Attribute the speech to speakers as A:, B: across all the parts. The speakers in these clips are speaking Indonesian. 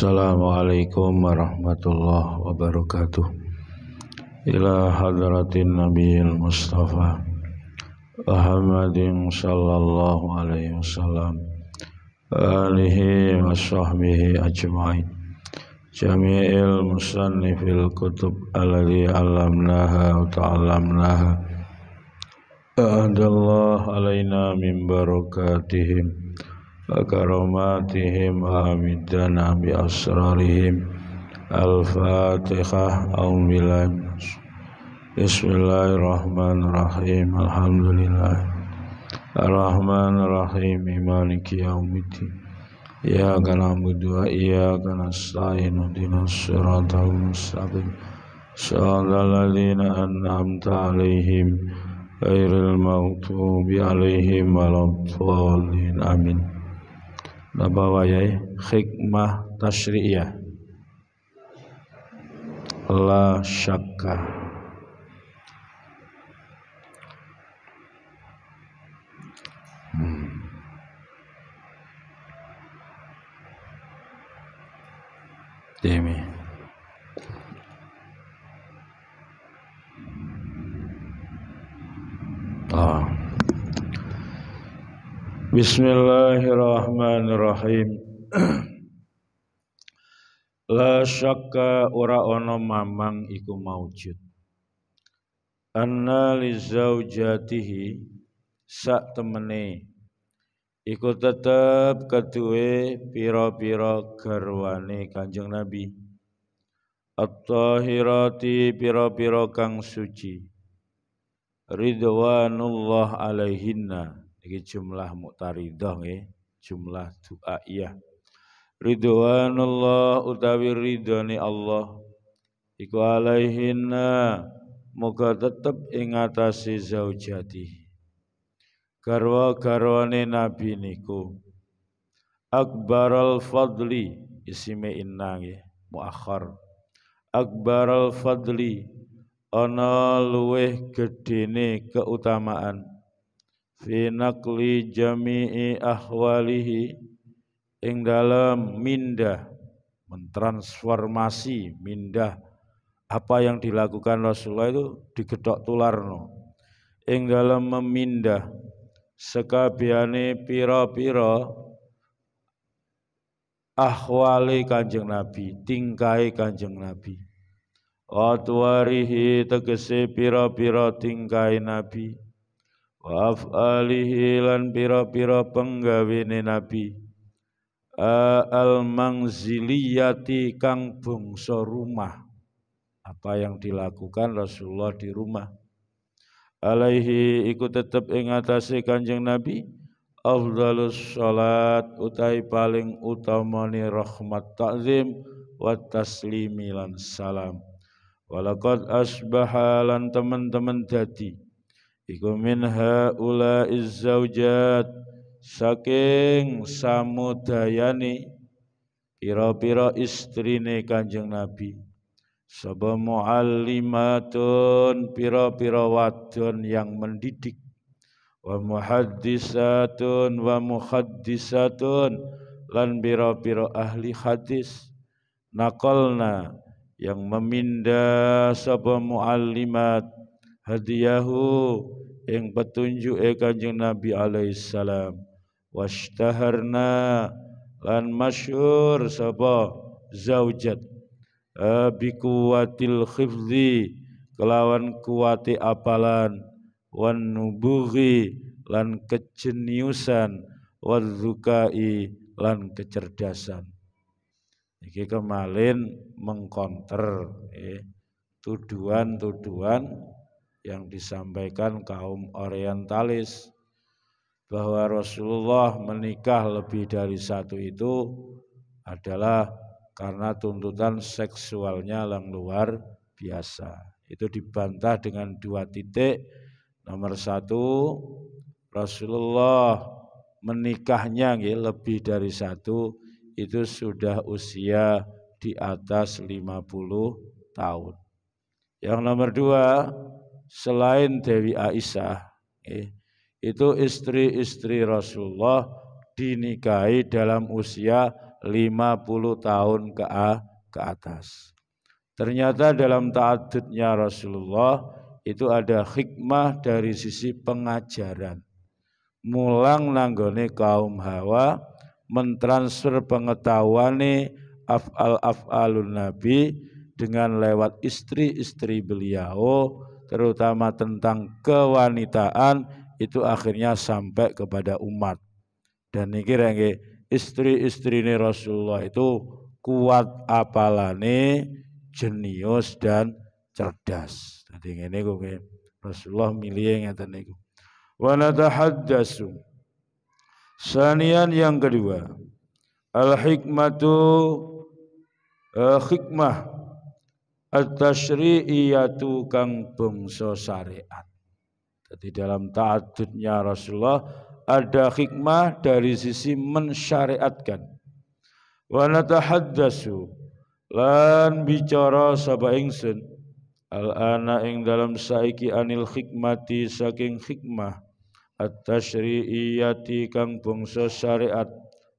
A: Assalamualaikum warahmatullahi wabarakatuh Ila hadratin Nabiil Mustafa Muhammadin sallallahu alaihi wasallam Alihi wa sahbihi ajma'in Jami'il musannifil kutub Alladhi alamnaha wa ta'alamnaha Adallah alaina min barakatihim Akaromah Tihi Muhammad Nabi Asrorihi Alfatekh Almilla. Bismillahirrahmanirrahim. Alhamdulillah. Alrahmanirrahim. Imani Kiai Miti. Ya karena berdoa. Ya karena setia. Nudinasuratul Mustaqim. Sholallahu li Annam labawayai hikmah tasyri'iyah la syakka hmm. Demi. Bismillahirrahmanirrahim. La syakka ora ono mamang iku maujud. Anna li zaujatihi sak temene iku tetep kedue pira-pira garwane Kanjeng Nabi. At-tahirati pira-pira kang suci. Ridwanullah alaihinna Iki jumlah muktaridah ya jumlah duaiyah. Ridwanullah utawi ridhani Allah iku alaihinna moga tetep ingatasi atase zaujati. Garwa-garwane nabi niku akbaral fadli isime inna ya muakhar. Akbaral fadli ana luweh gedene keutamaan fi naqli jami'i ahwalihi ing dalam mindah mentransformasi mindah apa yang dilakukan Rasulullah itu digedok tularno ing dalam memindah sekabiane pira-pira ahwali Kanjeng Nabi tingkai Kanjeng Nabi Atwarihi tegese pira-pira tingkai Nabi wa af'alihi lan pira-pira penggawene nabi al mangziliyati kang bangsa rumah apa yang dilakukan Rasulullah di rumah alaihi iku tetep ing atase Kanjeng Nabi afdalus salat utai paling utamani rahmat ta'zim wa taslimi lan salam walaqad asbahalan teman-teman dadi -teman iku min haula izzaujat saking samudayani pira-pira istrine Kanjeng Nabi sapa muallimatun pira-pira wadon yang mendidik wa muhaddisatun wa muhaddisatun lan pira-pira ahli hadis nakolna yang meminda sapa muallimat hadiyahu ing e eh, Kanjeng Nabi Alaihissalam salam washtaharna lan masyur sapa zaujat bi kuwatil kelawan kuwati apalan wan nubughi lan kejeniusan wan lan kecerdasan iki kemalin mengkonter eh, tuduhan-tuduhan yang disampaikan kaum orientalis bahwa Rasulullah menikah lebih dari satu itu adalah karena tuntutan seksualnya yang luar biasa. Itu dibantah dengan dua titik. Nomor satu, Rasulullah menikahnya lebih dari satu itu sudah usia di atas 50 tahun. Yang nomor dua, selain Dewi Aisyah eh, itu istri-istri Rasulullah dinikahi dalam usia 50 tahun ke, ke atas. Ternyata dalam ta'adudnya Rasulullah itu ada hikmah dari sisi pengajaran. Mulang nanggone kaum hawa mentransfer pengetahuan af'al af'alun nabi dengan lewat istri-istri beliau terutama tentang kewanitaan itu akhirnya sampai kepada umat. Dan ini kira istri-istri ini Rasulullah itu kuat apalane jenius dan cerdas. Tadi ini kira Rasulullah milih kata ini. Wa natahaddasu. Sanian yang kedua. Al hikmatu uh, eh, hikmah at-tasyri'iyatu kang bangsa syariat. Jadi dalam ta'adudnya Rasulullah ada hikmah dari sisi mensyariatkan. Wa natahaddasu lan bicara sapa ingsun al-ana ing dalam saiki anil hikmati saking hikmah at-tasyri'iyati kang bangsa syariat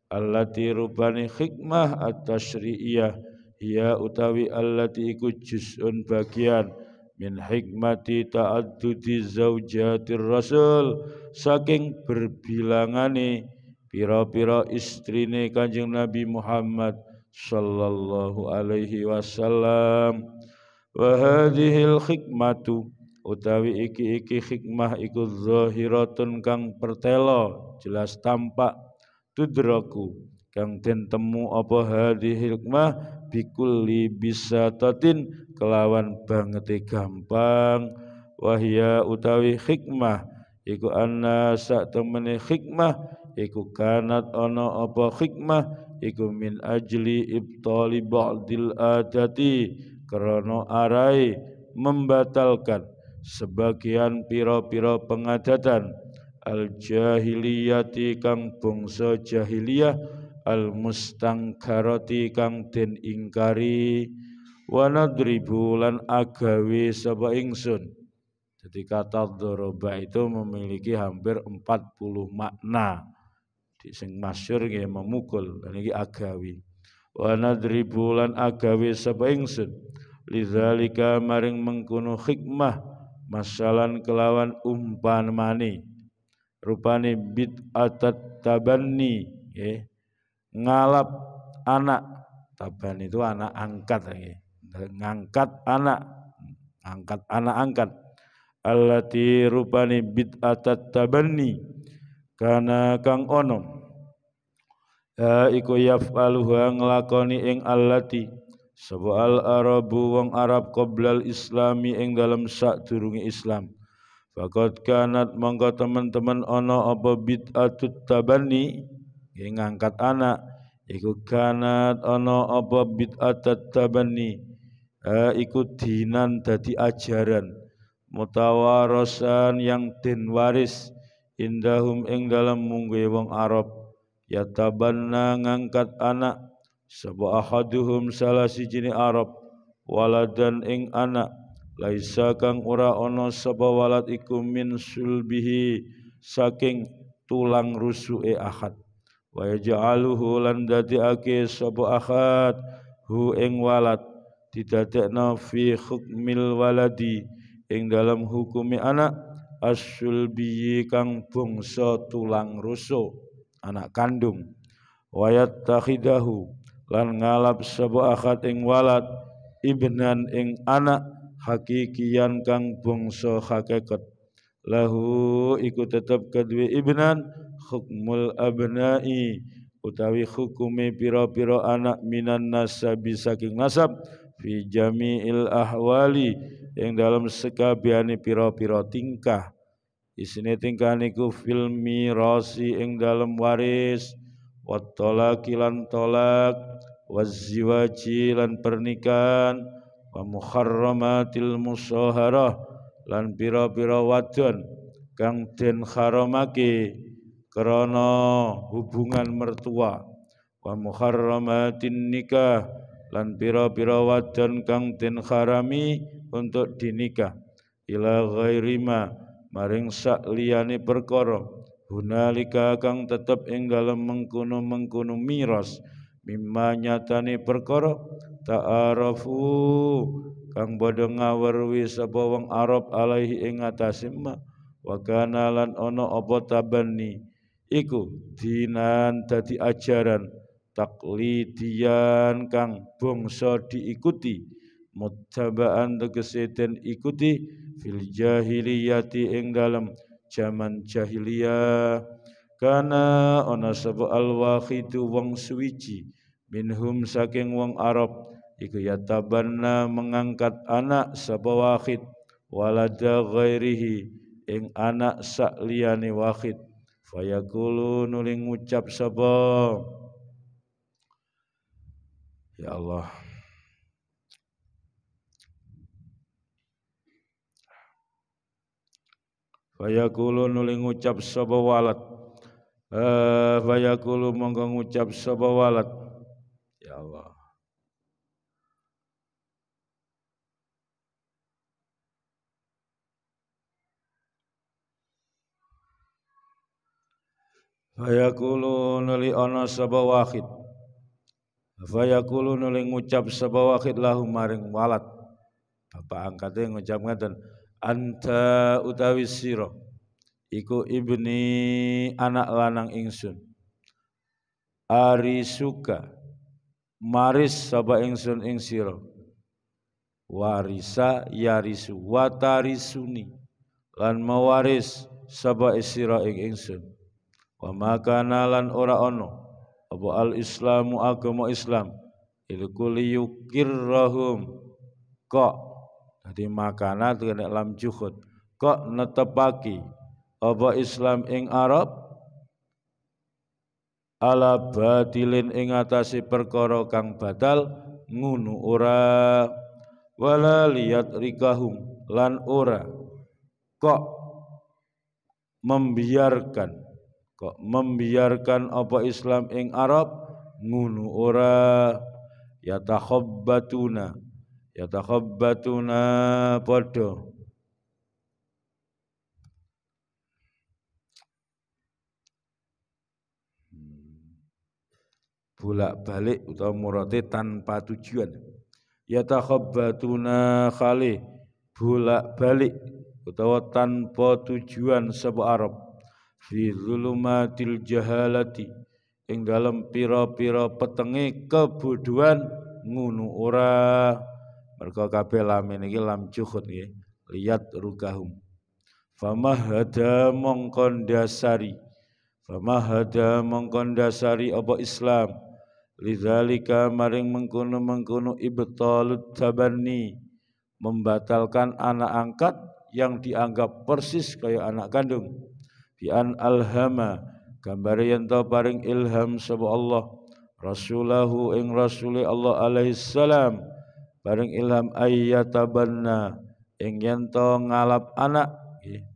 A: allati rubani hikmah at-tasyri'iyah ia utawi allati iku juz'un bagian min hikmati ta'addudi zaujatir rasul saking berbilangane pira-pira istrine Kanjeng Nabi Muhammad sallallahu alaihi wasallam wa hadhil hikmatu utawi iki-iki hikmah iku zahiratun kang pertelo jelas tampak tudraku kang den temu apa hadhil hikmah bikulli bisatatin kelawan banget gampang wahya utawi hikmah iku anna sak temene hikmah iku kanat ana apa hikmah iku min ajli ibtali ba'dil adati karena arai membatalkan sebagian piro-piro pengadatan al jahiliyati kang bangsa jahiliyah al karoti kang den ingkari wa lan agawe sapa ingsun jadi kata doroba itu memiliki hampir 40 makna di sing masyur nggih memukul dan iki agawi wa lan agawe sapa ingsun lidzalika maring mengkono hikmah masalan kelawan umpan mani rupane bid'atat tabanni nggih ngalap anak taban itu anak angkat lagi ngangkat anak angkat anak angkat allati rupani atat tabanni kana kang ono ya iku yaf'aluha lakoni ing allati sebuah arabu wong arab qoblal islami ing dalam sak turungi islam Fakat kanat mangga teman-teman ono apa bid'atut tabani ngangkat anak iku kanat ana apa bid'at tabani uh, iku dinan dadi ajaran mutawarosan yang din waris indahum ing dalam mungguhe wong Arab tabanna ngangkat anak sapa ahaduhum salah jini Arab waladan ing anak laisa kang ora ana sapa walad iku min sulbihi saking tulang rusu e ahad wa yaj'aluhu lan dadekake sapa ahad hu ing walad didadekna fi hukmil waladi ing dalam hukumi anak asulbi kang bangsa tulang rusuh anak kandung wayat takhidahu lan ngalap sapa ahad ing walad ibnan ing anak hakikian kang bangsa hakikat lahu iku tetep kedue ibnan hukmul abnai utawi hukume pira-pira anak minan nasabi saking nasab fi jami'il ahwali yang dalam sekabiani pira-pira tingkah isine tingkah niku fil mirasi yang dalam waris wa talaqi lan talak lan pernikahan wa mukharramatil musoharah lan pira-pira wadon kang den haramake krana hubungan mertua wa muharramatin nikah lan pira-pira wadon kang den harami untuk dinikah ila ghairima maring sak liyane perkara hunalika kang tetep ing dalem mengkono-mengkono miras mimma nyatane perkara ta'arafu kang bodho ngawerwi sapa wong Arab alaihi ing atase ma wa kana lan ana apa tabani iku dinan dadi ajaran taklidian kang bangsa diikuti muttabaan tegese den ikuti fil jahiliyati ing dalem jaman jahiliyah kana ana sebab al wahidu wong suwiji minhum saking wong Arab iku yatabanna mengangkat anak sebab wahid walada ghairihi ing anak sak liyane wahid Fayakulu nuling ngucap sapa Ya Allah Fayakulu nuling ngucap sapa walat eh, Fayaqulu monggo ngucap sapa walat Ya Allah Fayaqulun li ana saba wahid. Fayaqulun li ngucap saba wahid lahum maring walad. Bapak angkatnya ngucap ngaten anta utawi sira iku ibni anak lanang ingsun. Ari suka maris saba ingsun ing sira. Warisa yarisu watarisuni lan mawaris saba isira ing ingsun wa makana lan ora ono apa al islamu agama islam ilkuli yukirrahum kok dadi makana kena lam juhud kok netepaki apa islam ing arab ala batilin ing atase perkara kang batal ngunu ora wala liyat rikahum lan ora kok membiarkan kok membiarkan apa Islam ing Arab ngunu ora ya yatakhabbatuna padha bolak-balik utawa murate tanpa tujuan yatakhabbatuna khali bolak-balik utawa tanpa tujuan sebab Arab fi zulumatil jahalati ing dalam pira-pira petenge kebodohan ngunu ora mereka kabeh lamin iki lam juhud nggih liat rukahum famahada mongkon dasari famahada mongkon dasari apa Islam lidzalika maring mengkono-mengkono ibtalut tabanni membatalkan anak angkat yang dianggap persis kayak anak kandung bi an alhama gambar yen to paring ilham sapa Allah rasulahu ing rasuli Allah alaihi salam paring ilham ayyatabanna ing yen to ngalap anak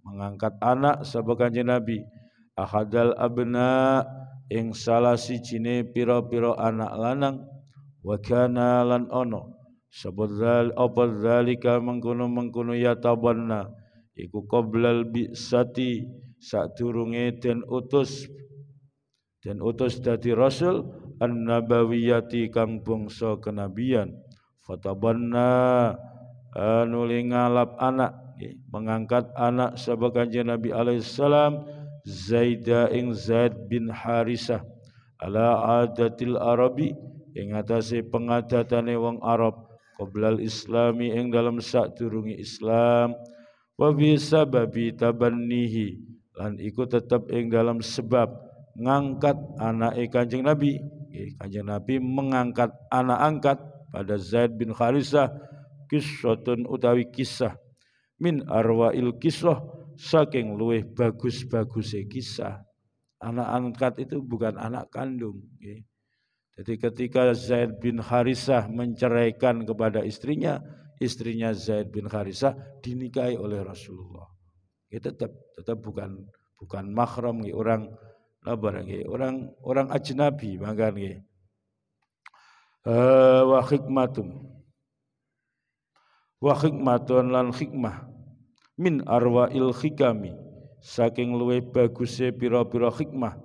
A: mengangkat anak sapa kanjeng Nabi ahadal abna ing salah ne pira-pira anak lanang wa kana lan ono zal apa zalika mengkono mengkono yatabanna iku qoblal bi'sati sadurunge den utus den utus dadi rasul an-nabawiyati kang bangsa kenabian fatabanna nuli ngalap anak mengangkat anak sebagai kanjeng Nabi alaihissalam Zaidah ing Zaid bin Harisah ala adatil arabi ing atase pengadatane wong Arab qoblal islami ing dalam sadurunge Islam wa bi sababi tabannihi lan iku tetap ing dalam sebab ngangkat anak kanjeng Nabi kanjeng Nabi mengangkat anak angkat pada Zaid bin Kharisah kisotun utawi kisah min arwa il kisah saking luweh bagus bagus kisah anak angkat itu bukan anak kandung jadi ketika Zaid bin Harisah menceraikan kepada istrinya istrinya Zaid bin Harisah dinikahi oleh Rasulullah ya tetap tetap bukan bukan mahram ya orang labar ya orang orang ajnabi mangga ya eh, wa hikmatum wa hikmatun lan hikmah min arwail hikami saking luwe baguse pira-pira hikmah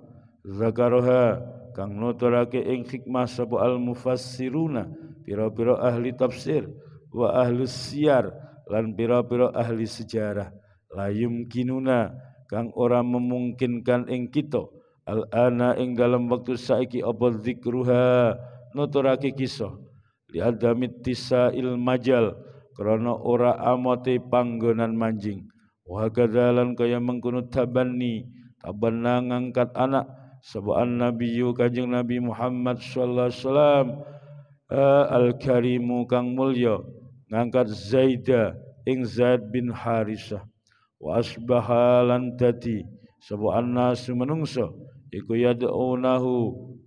A: zakaroha kang nuturake ing hikmah sapa al mufassiruna pira-pira ahli tafsir wa ahli siar lan pira-pira ahli sejarah layum kinuna kang ora memungkinkan ing kita al ana ing dalam waktu saiki apa dzikruha nuturake kisah liadami tisail majal krana ora amote panggonan manjing wa kadalan kaya mengkono tabanni tabanna ngangkat anak sebuah nabiyyu kanjeng nabi Muhammad sallallahu alaihi wasallam eh, al karimu kang mulya ngangkat Zaidah ing Zaid bin Harisah wa asbaha lan dadi sapa annas menungso iku yad'unahu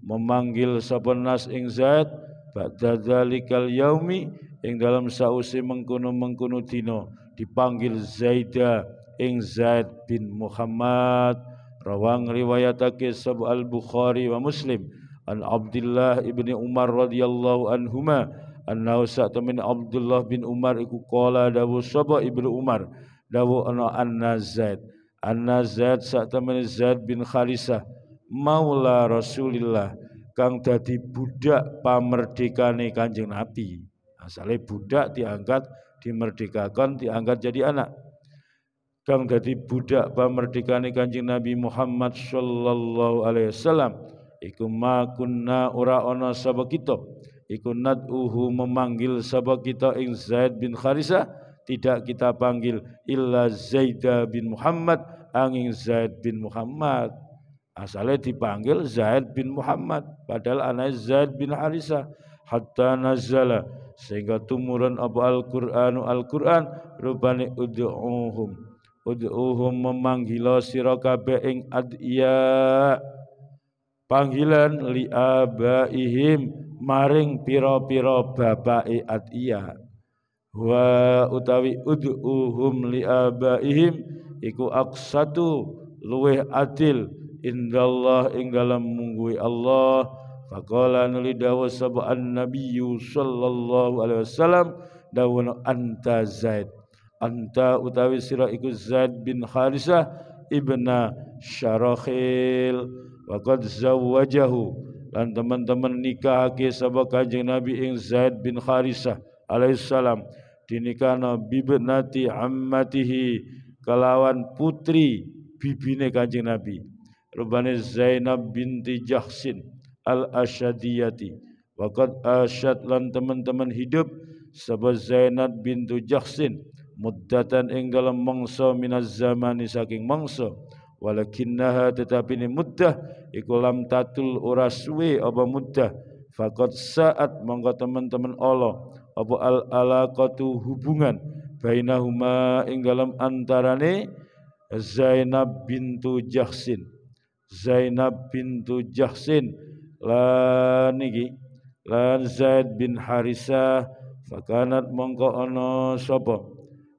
A: memanggil sapa nas ing zat ba'da dzalikal yaumi ing dalam sause mengkono-mengkono dina dipanggil Zaida ing Zaid bin Muhammad rawang riwayatake sab al-Bukhari wa Muslim an Abdullah ibni Umar radhiyallahu anhuma annahu sa'ta min Abdullah bin Umar iku qala dawu saba ibnu Umar dawuhna anna Zaid anna Zaid saktamene Zaid bin Khalisah maula Rasulillah kang dadi budak pamerdekane Kanjeng Nabi asale budak diangkat dimerdekakan diangkat jadi anak kang dadi budak pamerdekane Kanjeng Nabi Muhammad sallallahu alaihi wasallam iku ma kunna ora ana sapa kita iku nad'uhu memanggil sapa kita ing Zaid bin Khalisah tidak kita panggil illa Zaid bin Muhammad angin Zaid bin Muhammad asalnya dipanggil Zaid bin Muhammad padahal anak Zaid bin Harisa hatta nazala sehingga tumuran Abu Al-Qur'anu Al-Qur'an rubani ud'uhum ud'uhum memanggil sira kabeh ing adiya panggilan liabaihim maring piro-piro pira bapake adiya wa utawi ud'uhum li abaihim iku aksatu luweh atil indallah ing dalam munggui Allah faqala nuli dawu sab'an nabiyyu sallallahu alaihi wasallam dawun anta zaid anta utawi sira iku zaid bin harisah ibna syarakhil wa qad zawwajahu lan teman-teman nikahake sabab kanjeng nabi ing zaid bin harisah alaihissalam salam dinikahna bibnati ammatihi kelawan putri bibine Kanjeng Nabi rubane Zainab binti Jahsin al Asyadiyati waqad Ashad lan teman-teman hidup sebab Zainab bintu Jahsin muddatan ing dalam mangsa minaz zamani saking mangsa walakinnaha tetapi ni muddah iku lam tatul ora suwe apa muddah faqad saat monggo teman-teman Allah apa al alaqatu hubungan bainahuma ing dalam antarane Zainab bintu Jahsin Zainab bintu Jahsin lan niki lan Zaid bin Harisa fakanat mongko ana sapa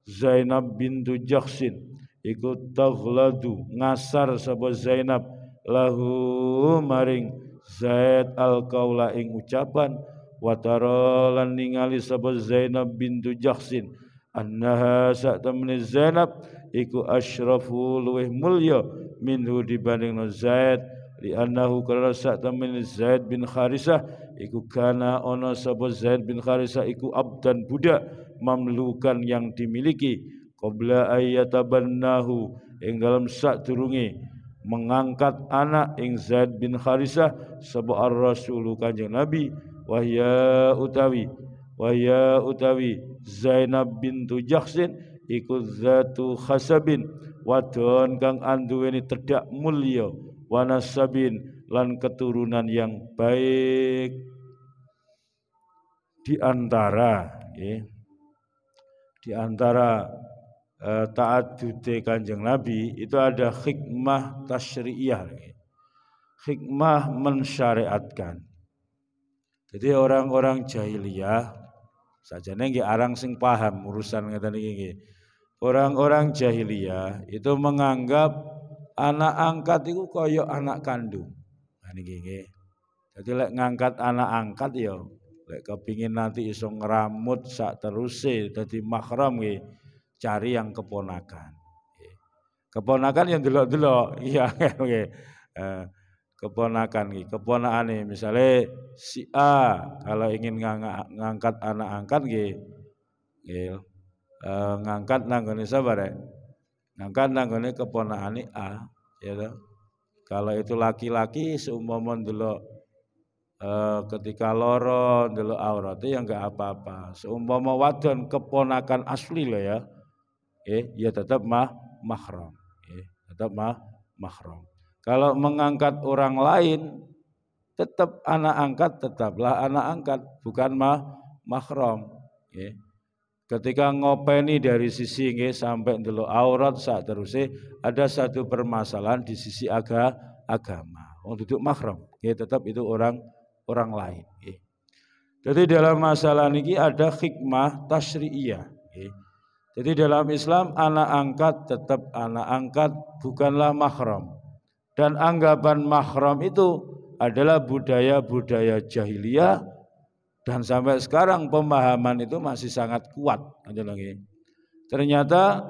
A: Zainab bintu Jahsin iku taghladu ngasar sapa Zainab lahu maring Zaid al-qaula ing ucapan wa tara lan ningali sapa Zainab bintu Jahsin annaha sa'tamni Zainab iku asyrafu luweh mulya minhu dibanding Zaid li annahu karena sa'tamni Zaid bin Kharisah iku kana ana sapa Zaid bin Kharisah iku abdan budak mamlukan yang dimiliki qabla ayyatabannahu ing dalam sak turungi mengangkat anak ing Zaid bin Kharisah sebab Rasul kanjeng Nabi wahya utawi wahya utawi Zainab bintu Jaksin iku zatu khasabin wadon kang anduweni tedak mulya wanasabin lan keturunan yang baik di antara ya, di antara e, taat dute kanjeng Nabi itu ada hikmah tasyriyah hikmah mensyariatkan jadi orang-orang jahiliyah saja nengi arang sing paham urusan kata nengi. Orang-orang jahiliyah itu menganggap anak angkat itu koyo anak kandung. nengi. Nah, jadi lek ngangkat anak angkat ya lek kepingin nanti isong ngeramut sak teruse jadi makram nengi cari yang keponakan. Keponakan yang delok-delok, iya keponakan ki, keponakan nih misalnya si A kalau ingin ngang ngangkat anak angkat ki, e, ngangkat nanggungnya sabar ya, ngangkat nanggungnya keponakan nih A, ya Kalau itu laki-laki seumpama dulu e, ketika loron dulu aurat itu yang enggak apa-apa. Seumpama wadon keponakan asli lo ya, eh, ya tetap mah mahram, eh, tetap mah mahram. Kalau mengangkat orang lain, tetap anak angkat, tetaplah anak angkat, bukan mah mahram. Ya. Ketika ngopeni dari sisi ini sampai dulu aurat saat terusnya ada satu permasalahan di sisi aga, agama. Untuk duduk mahrom, ya tetap itu orang orang lain. Ya. Jadi dalam masalah ini ada hikmah tasri'iyah. Ya. Jadi dalam Islam anak angkat tetap anak angkat bukanlah mahram dan anggapan mahram itu adalah budaya-budaya jahiliyah dan sampai sekarang pemahaman itu masih sangat kuat. lagi. Ternyata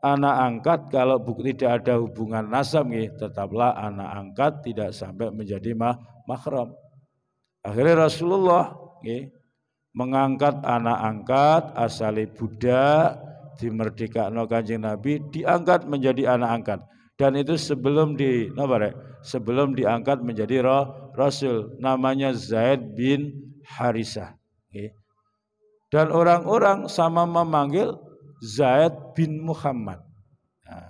A: anak angkat kalau bukti tidak ada hubungan nasab nih, tetaplah anak angkat tidak sampai menjadi mah mahram. Akhirnya Rasulullah nih, mengangkat anak angkat asali budak dimerdekakan kanjeng Nabi diangkat menjadi anak angkat dan itu sebelum di apa ya? sebelum diangkat menjadi roh, rasul namanya Zaid bin Harisah dan orang-orang sama memanggil Zaid bin Muhammad nah.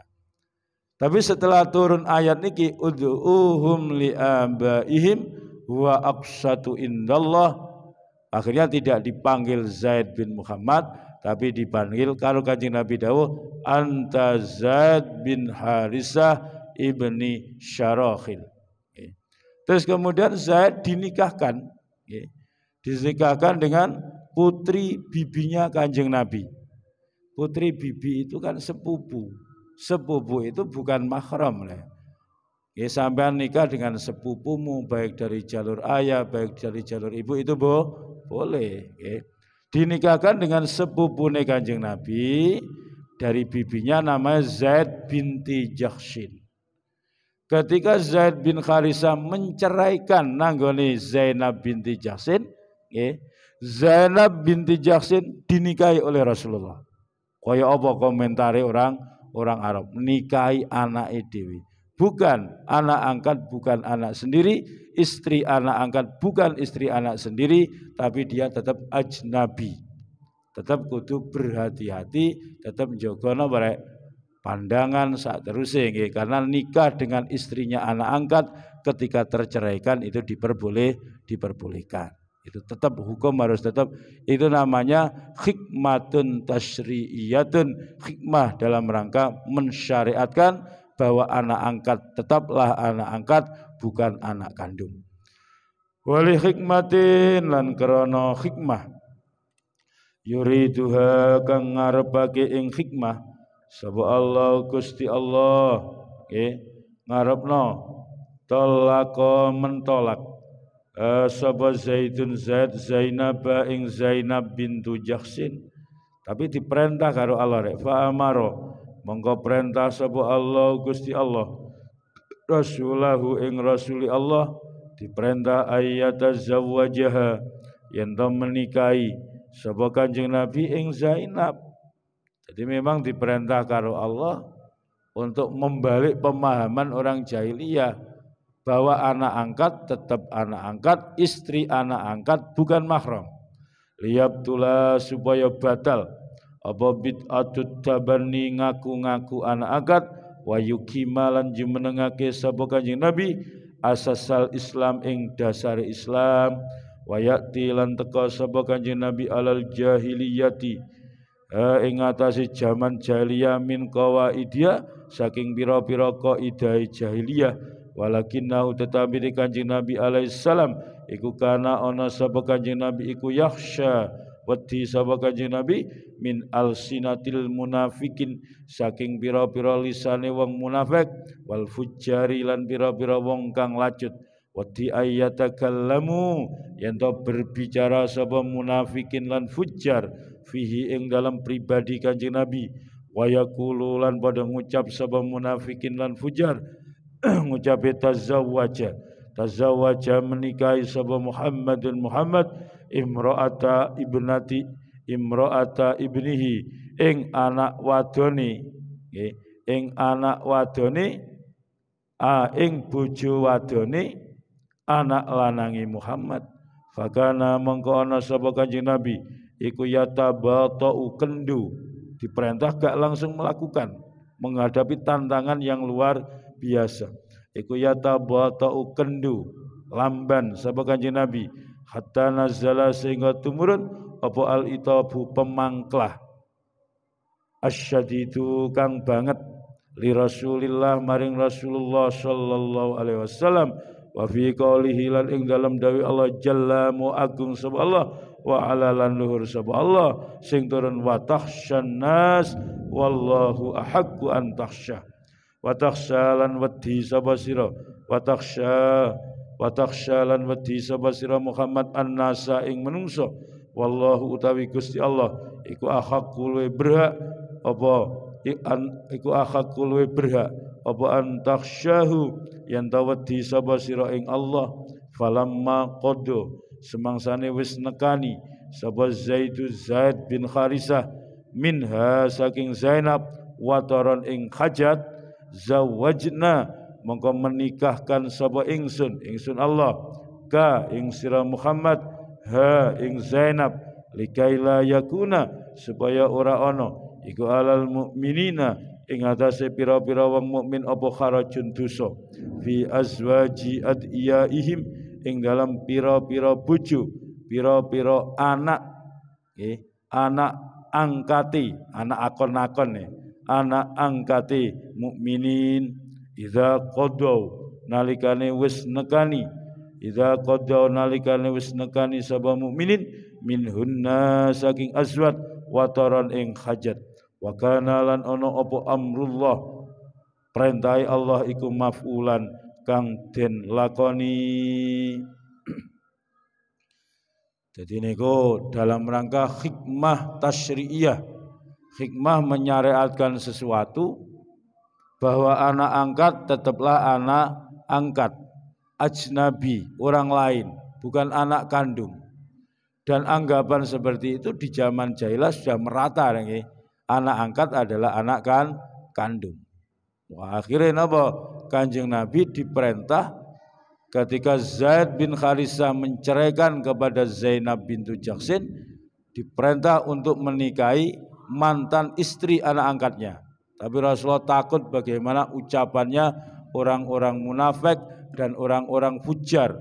A: tapi setelah turun ayat niki ud'uhum liabaihim wa aqsatu indallah akhirnya tidak dipanggil Zaid bin Muhammad tapi dipanggil kalau kanjeng Nabi Dawuh anta Zaid bin Harisah ibni Syarohil. terus kemudian Zaid dinikahkan dinikahkan dengan putri bibinya kanjeng Nabi putri bibi itu kan sepupu sepupu itu bukan mahram lah Ya sampean nikah dengan sepupumu baik dari jalur ayah, baik dari jalur ibu itu bo, boleh. Ya dinikahkan dengan sepupune Kanjeng Nabi dari bibinya namanya Zaid binti Jaksin. Ketika Zaid bin Kharisa menceraikan nanggoni Zainab binti Jaksin, Zainab binti Jaksin dinikahi oleh Rasulullah. Kaya apa komentari orang orang Arab nikahi anak dewi. Bukan anak angkat, bukan anak sendiri, istri anak angkat bukan istri anak sendiri tapi dia tetap ajnabi tetap kudu berhati-hati tetap jogono barek pandangan saat terusnya karena nikah dengan istrinya anak angkat ketika terceraikan itu diperboleh diperbolehkan itu tetap hukum harus tetap itu namanya hikmatun tasriyatun hikmah dalam rangka mensyariatkan bahwa anak angkat tetaplah anak angkat bukan anak kandung. Wali hikmatin lan krana hikmah. Yuriduha kang ngarepake ing hikmah sapa Allah Gusti Allah nggih ngarepno tolako mentolak uh, sapa Zaidun Zaid Zainab ing Zainab bintu jaksin. tapi diperintah karo Allah rek fa amaro perintah sapa Allah Gusti Allah rasulahu ing rasuli Allah diperintah ayat azawajah yang tak menikahi sebab kanjeng Nabi ing Zainab jadi memang diperintah karo Allah untuk membalik pemahaman orang jahiliyah bahwa anak angkat tetap anak angkat, istri anak angkat bukan mahram. Liyabtula supaya batal apa bid'atut tabani ngaku-ngaku anak angkat wayukimalan jumenengake sapa kanjeng Nabi asasal Islam ing dasar Islam wayati lan teka sapa kanjeng Nabi alal jahiliyati ha ing atase jaman jahiliyah min qawaidia saking pira-pira qaidai jahiliyah walakin walakinnahu tetapi kanjeng Nabi alaihi salam iku kana ana sapa kanjeng Nabi iku yakhsha Wati sabaka Nabi min alsinatil munafikin saking pira-pira lisane wong munafik wal fujari lan pira-pira wong kang lacut. Wati ayatakallamu yen to berbicara sapa munafikin lan fujar fihi ing dalam pribadi Kanjeng Nabi wa lan padha ngucap sapa munafikin lan fujar ngucape tazawwaja tazawwaja menikahi sapa Muhammadun Muhammad imro'ata ibnati imro'ata ibnihi ing anak wadoni ing anak wadoni a ing bojo wadoni anak lanangi Muhammad fakana mengko ana sapa kanjeng Nabi iku yatabatau kendu diperintah gak langsung melakukan menghadapi tantangan yang luar biasa iku yatabatau kendu lamban sapa kanjeng Nabi hatta nazala sehingga tumurun apa al itabu pemangklah asyadidu kang banget li Rasulillah maring Rasulullah sallallahu alaihi wasallam wa fi qaulihi lan ing dalam dawi Allah jalla mu agung sapa Allah wa ala lan luhur sapa Allah sing turun wa takhsyan nas wallahu ahaqqu an takhsya wa takhsya lan wedi sapa sira wa takhsya wa takhsyalan wedi sapa sira Muhammad annasa ing menungso wallahu utawi Gusti Allah iku akhakulwe wa berhak apa iku ahaqqul wa berhak apa antakhsyahu yang tawedi sapa sira ing Allah falamma qadu semangsane wis nekani sapa Zaidu Zaid bin Kharisah minha saking Zainab wataron ing hajat zawajna mongko menikahkan sapa ingsun ingsun Allah ka ing sira Muhammad ha ing Zainab likaila yakuna supaya ora ana iku alal mukminina ing atase pira-pira wong mukmin apa kharajun dosa fi azwaji adiyaihim ing dalam pira-pira bojo pira-pira anak nggih okay. anak angkati anak akon-akon nih anak angkati mukminin Iza qadau nalikane wis nekani Iza qadau nalikane wis nekani sabah mu'minin min hunna saking azwat wataran ing hajat wa kana lan ana amrullah perintai Allah iku mafulan kang den lakoni jadi niku dalam rangka hikmah tasyri'iyah hikmah menyareatkan sesuatu bahwa anak angkat tetaplah anak angkat ajnabi orang lain bukan anak kandung dan anggapan seperti itu di zaman jahilah sudah merata nih anak angkat adalah anak kan kandung Wah, akhirnya apa kanjeng nabi diperintah ketika Zaid bin Kharisa menceraikan kepada Zainab bintu Jaksin diperintah untuk menikahi mantan istri anak angkatnya tapi Rasulullah takut bagaimana ucapannya orang-orang munafik dan orang-orang fujar.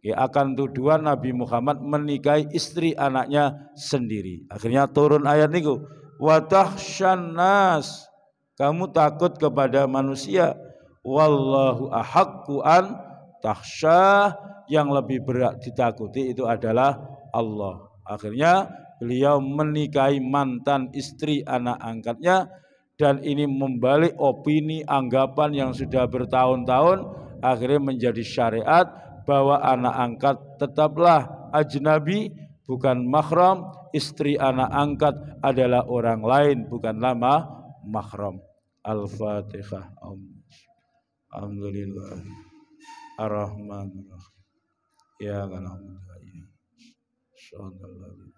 A: Ya, akan tuduhan Nabi Muhammad menikahi istri anaknya sendiri. Akhirnya turun ayat niku. Watahsyanas. Kamu takut kepada manusia. Wallahu ahakku an tahsyah. Yang lebih berat ditakuti itu adalah Allah. Akhirnya beliau menikahi mantan istri anak angkatnya dan ini membalik opini anggapan yang sudah bertahun-tahun akhirnya menjadi syariat bahwa anak angkat tetaplah ajnabi bukan mahram istri anak angkat adalah orang lain bukan lama mahram al-fatihah alhamdulillah ar-rahman ya kan alhamdulillah ya